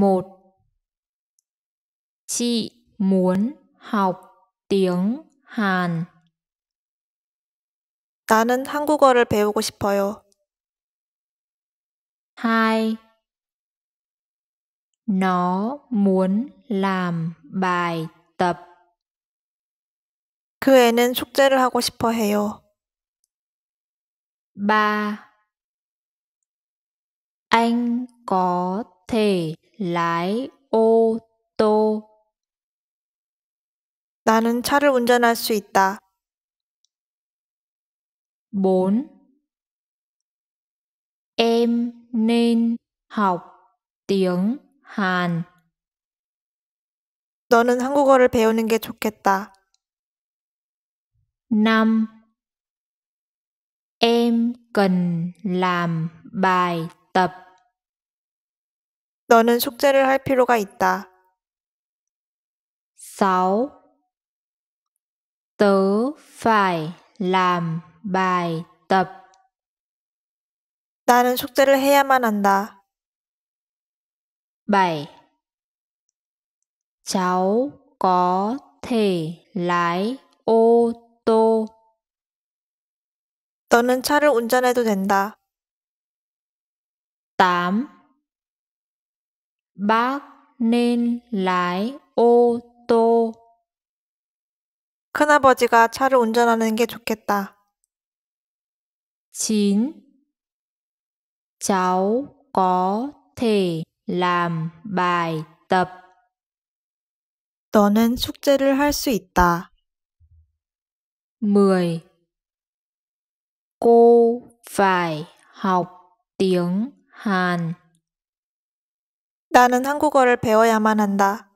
một Chị muốn học tiếng Hàn. 나는 한국어를 배우고 싶어요. 2 Nó muốn làm bài tập. 그 애는 숙제를 하고 싶어 해요. 3 Anh có thể lái ô tô. 나는 차를 운전할 수 있다. 4. Em nên học tiếng Hàn. 너는 한국어를 배우는 게 좋겠다. 5. Em cần làm bài tập. 너는 숙제를 할 필요가 있다. sáu Tớ phải làm bài tập. 나는 숙제를 해야만 한다. bảy Cháu có thể lái ô tô. 너는 차를 운전해도 된다. tám Bác nên lái ô tô. 큰아버지가 차를 운전하는 게 좋겠다. 9. Cháu có thể làm bài tập. 너는 숙제를 할 수 있다. 10. Cô phải học tiếng Hàn. 나는 한국어를 배워야만 한다.